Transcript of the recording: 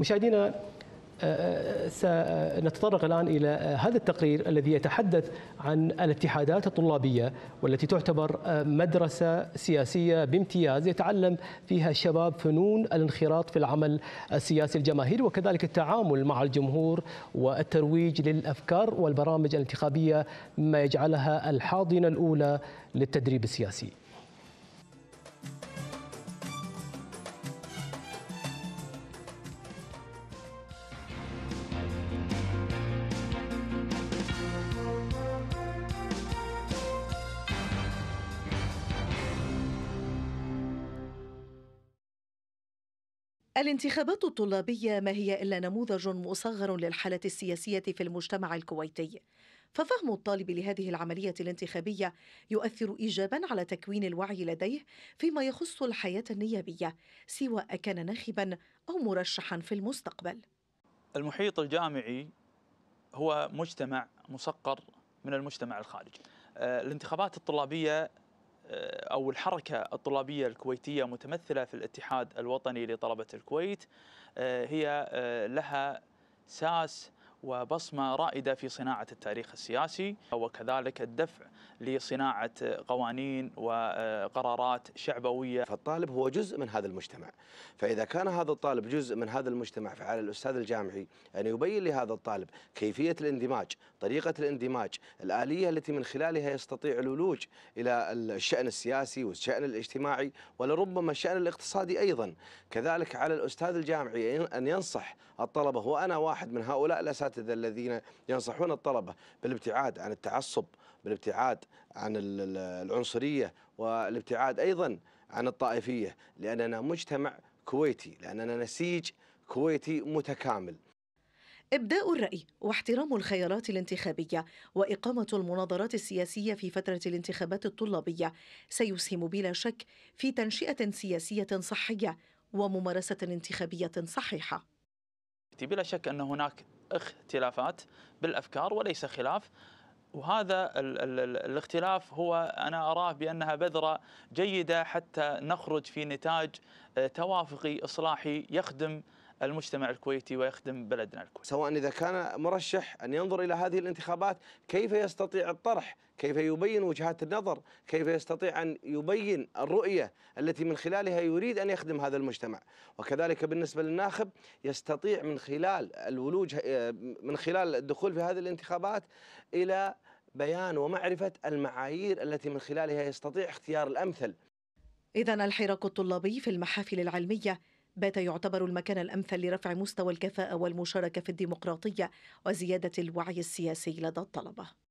مشاهدينا آه، آه، سنتطرق الآن إلى آه، هذا التقرير الذي يتحدث عن الاتحادات الطلابية والتي تعتبر مدرسة سياسية بامتياز يتعلم فيها الشباب فنون الانخراط في العمل السياسي الجماهيري وكذلك التعامل مع الجمهور والترويج للأفكار والبرامج الانتخابية مما يجعلها الحاضنة الأولى للتدريب السياسي الانتخابات الطلابية ما هي إلا نموذج مصغر للحالة السياسية في المجتمع الكويتي ففهم الطالب لهذه العملية الانتخابية يؤثر إيجابا على تكوين الوعي لديه فيما يخص الحياة النيابية سواء كان ناخبا أو مرشحا في المستقبل المحيط الجامعي هو مجتمع مسقر من المجتمع الخارجي آه، الانتخابات الطلابية آه، أو الحركة الطلابية الكويتية متمثلة في الاتحاد الوطني لطلبة الكويت آه، هي آه، لها ساس وبصمة رائدة في صناعة التاريخ السياسي وكذلك الدفع لصناعة قوانين وقرارات شعبوية فالطالب هو جزء من هذا المجتمع فإذا كان هذا الطالب جزء من هذا المجتمع فعلى الأستاذ الجامعي أن يبين لهذا الطالب كيفية الاندماج طريقة الاندماج الآلية التي من خلالها يستطيع الولوج إلى الشأن السياسي والشأن الاجتماعي ولربما الشأن الاقتصادي أيضا كذلك على الأستاذ الجامعي أن ينصح الطلبة وأنا واحد من هؤلاء الأساتذة الأساتذة الذين ينصحون الطلبة بالابتعاد عن التعصب بالابتعاد عن العنصرية والابتعاد أيضا عن الطائفية لأننا مجتمع كويتي لأننا نسيج كويتي متكامل إبداء الرأي واحترام الخيارات الانتخابية وإقامة المناظرات السياسية في فترة الانتخابات الطلابية سيسهم بلا شك في تنشئة سياسية صحية وممارسة انتخابية صحيحة بلا شك أن هناك اختلافات بالافكار وليس خلاف وهذا ال ال الاختلاف هو انا اراه بانها بذره جيده حتى نخرج في نتاج آه، توافقي اصلاحي يخدم المجتمع الكويتي ويخدم بلدنا الكويت سواء إذا كان مرشح أن ينظر إلى هذه الانتخابات كيف يستطيع الطرح كيف يبين وجهات النظر كيف يستطيع أن يبين الرؤية التي من خلالها يريد أن يخدم هذا المجتمع وكذلك بالنسبة للناخب يستطيع من خلال الولوج آه، من خلال الدخول في هذه الانتخابات إلى بيان ومعرفة المعايير التي من خلالها يستطيع اختيار الأمثل إذا الحراك الطلابي في المحافل العلمية بات يعتبر المكان الامثل لرفع مستوى الكفاءه والمشاركه في الديمقراطيه وزياده الوعي السياسي لدى الطلبه